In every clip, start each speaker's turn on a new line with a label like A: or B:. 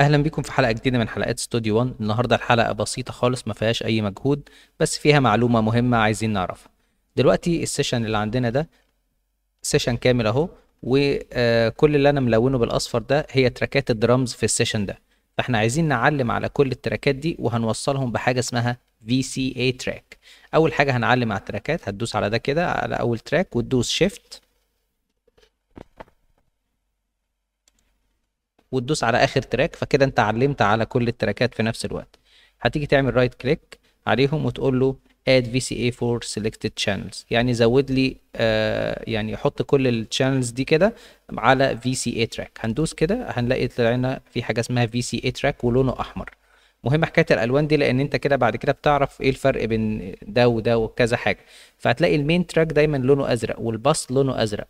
A: اهلا بيكم في حلقه جديده من حلقات استوديو 1 النهارده الحلقه بسيطه خالص ما فيهاش اي مجهود بس فيها معلومه مهمه عايزين نعرفها دلوقتي السيشن اللي عندنا ده سيشن كامل اهو وكل اللي انا ملونه بالاصفر ده هي تراكات الدرامز في السيشن ده فاحنا عايزين نعلم على كل التراكات دي وهنوصلهم بحاجه اسمها VCA تراك اول حاجه هنعلم على التراكات هتدوس على ده كده على اول تراك وتدوس شيفت وتدوس على اخر تراك فكده انت علمت على كل التراكات في نفس الوقت هتيجي تعمل رايت كليك عليهم وتقول له add VCA for selected channels يعني زود لي آه يعني حط كل الشانلز دي كده على VCA track هندوس كده هنلاقي طلعنا في حاجه اسمها VCA track ولونه احمر مهم حكايه الالوان دي لان انت كده بعد كده بتعرف ايه الفرق بين ده وده وكذا حاجه فهتلاقي المين تراك دايما لونه ازرق والباص لونه ازرق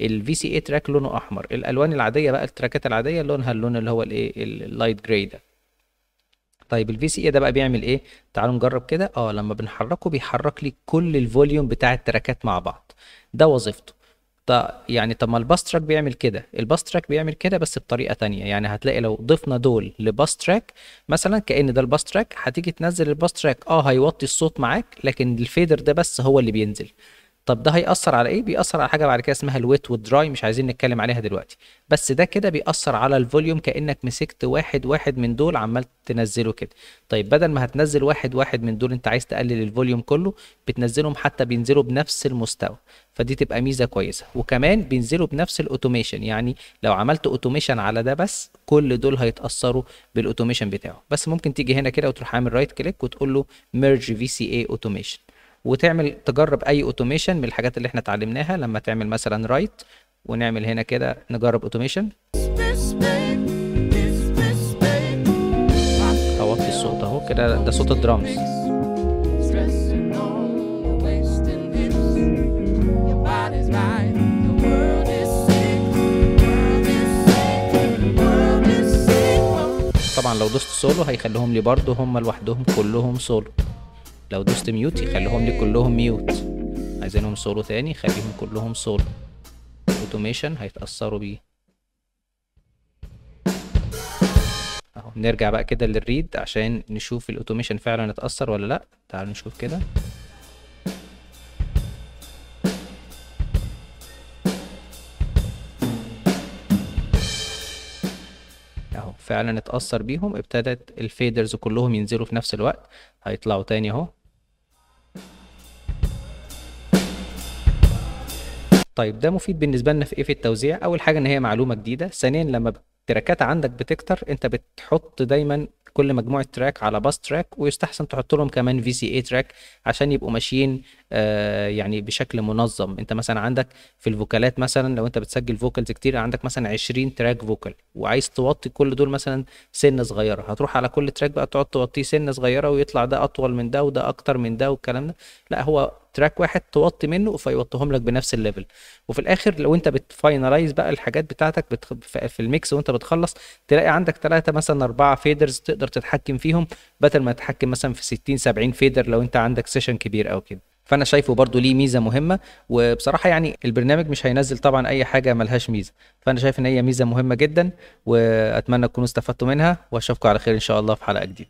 A: الفي سي اي تراك لونه احمر الالوان العاديه بقى التراكات العاديه لونها اللون اللي هو الايه اللايت جراي ده طيب الفي سي اي ده بقى بيعمل ايه تعالوا نجرب كده اه لما بنحركه بيحرك لي كل الفوليوم بتاع التراكات مع بعض ده وظيفته طيب يعني طب ما الباس تراك بيعمل كده الباس تراك بيعمل كده بس بطريقه تانية يعني هتلاقي لو ضفنا دول لباس تراك مثلا كان ده الباس تراك هتيجي تنزل الباس تراك اه هيوطي الصوت معاك لكن الفيدر ده بس هو اللي بينزل طب ده هيأثر على ايه؟ بيأثر على حاجه بعد كده اسمها الويت والدراي مش عايزين نتكلم عليها دلوقتي، بس ده كده بيأثر على الفوليوم كأنك مسكت واحد واحد من دول عمال تنزله كده، طيب بدل ما هتنزل واحد واحد من دول انت عايز تقلل الفوليوم كله بتنزلهم حتى بينزلوا بنفس المستوى، فدي تبقى ميزه كويسه، وكمان بينزلوا بنفس الاوتوميشن يعني لو عملت اوتوميشن على ده بس كل دول هيتأثروا بالاوتوميشن بتاعه، بس ممكن تيجي هنا كده وتروح عامل رايت كليك وتقول له ميرج في سي اي اوتوميشن وتعمل تجرب اي اوتوميشن من الحاجات اللي احنا اتعلمناها لما تعمل مثلا رايت ونعمل هنا كده نجرب اوتوميشن اوطي الصوت اهو كده ده صوت الدرامز طبعا لو دوست سولو هيخليهم لي برضه هم لوحدهم كلهم سولو لو دوست ميوت يخليهم لي كلهم ميوت عايزينهم سولو تاني خليهم كلهم سولو اوتوميشن هيتأثروا بيه اهو نرجع بقى كده للريد عشان نشوف الاوتوميشن فعلا اتأثر ولا لا تعالوا نشوف كده اهو فعلا اتأثر بيهم ابتدت الفيدرز كلهم ينزلوا في نفس الوقت هيطلعوا تاني اهو طيب ده مفيد بالنسبه لنا في ايه في التوزيع اول حاجه ان هي معلومه جديده ثانيا لما التراكات عندك بتكتر انت بتحط دايما كل مجموعه تراك على باس تراك ويستحسن تحط لهم كمان في سي اي تراك عشان يبقوا ماشيين آه يعني بشكل منظم انت مثلا عندك في الفوكالات مثلا لو انت بتسجل فوكالز كتير عندك مثلا 20 تراك فوكال وعايز توطي كل دول مثلا سنه صغيره هتروح على كل تراك بقى تقعد توطيه سنه صغيره ويطلع ده اطول من ده وده اكتر من ده والكلام ده لا هو تراك واحد توطي منه فيوطيهم لك بنفس الليفل وفي الاخر لو انت بتفاينلايز بقى الحاجات بتاعتك بتخ... في الميكس وانت بتخلص تلاقي عندك ثلاثه مثلا اربعه فيدرز تقدر تتحكم فيهم بدل ما تتحكم مثلا في 60 70 فيدر لو انت عندك سيشن كبير او كده فانا شايفه برضو ليه ميزه مهمه وبصراحه يعني البرنامج مش هينزل طبعا اي حاجه ملهاش ميزه فانا شايف ان هي ميزه مهمه جدا واتمنى تكونوا استفدتوا منها واشوفكم على خير ان شاء الله في حلقه جديده